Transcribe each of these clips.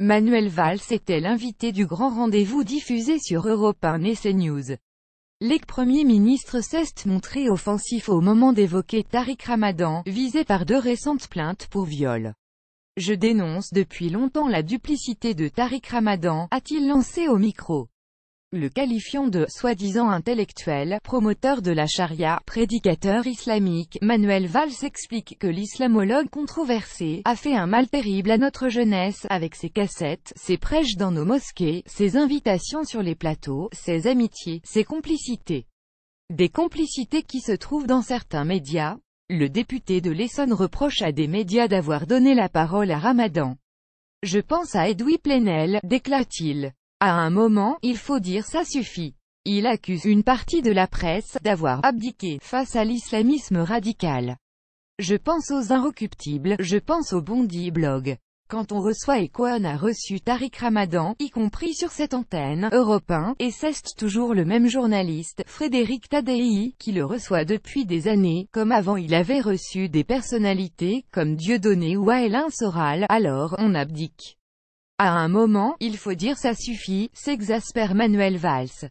Manuel Valls était l'invité du grand rendez-vous diffusé sur Europe 1 et CNews. L'ex-premier ministre s'est montré offensif au moment d'évoquer Tariq Ramadan, visé par deux récentes plaintes pour viol. Je dénonce depuis longtemps la duplicité de Tariq Ramadan, a-t-il lancé au micro le qualifiant de « soi-disant intellectuel », promoteur de la charia, prédicateur islamique, Manuel Valls explique que l'islamologue controversé a fait un mal terrible à notre jeunesse, avec ses cassettes, ses prêches dans nos mosquées, ses invitations sur les plateaux, ses amitiés, ses complicités. Des complicités qui se trouvent dans certains médias, le député de l'Essonne reproche à des médias d'avoir donné la parole à Ramadan. Je pense à Edoui Plenel, déclare-t-il. À un moment, il faut dire ça suffit. Il accuse une partie de la presse d'avoir abdiqué face à l'islamisme radical. Je pense aux inrecuptibles, je pense aux Bondi Blog. Quand on reçoit et qu'on a reçu Tariq Ramadan, y compris sur cette antenne, Europe 1, et c'est toujours le même journaliste, Frédéric Tadei, qui le reçoit depuis des années, comme avant il avait reçu des personnalités, comme Dieudonné ou Alain Soral, alors, on abdique. À un moment, il faut dire ça suffit, s'exaspère Manuel Valls.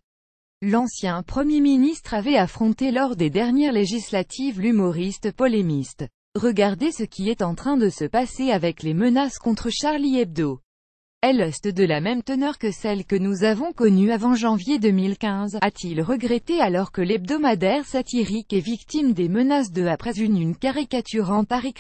L'ancien Premier ministre avait affronté lors des dernières législatives l'humoriste polémiste. Regardez ce qui est en train de se passer avec les menaces contre Charlie Hebdo. Elle est de la même teneur que celle que nous avons connue avant janvier 2015, a-t-il regretté alors que l'hebdomadaire satirique est victime des menaces de après une une caricature en Tariq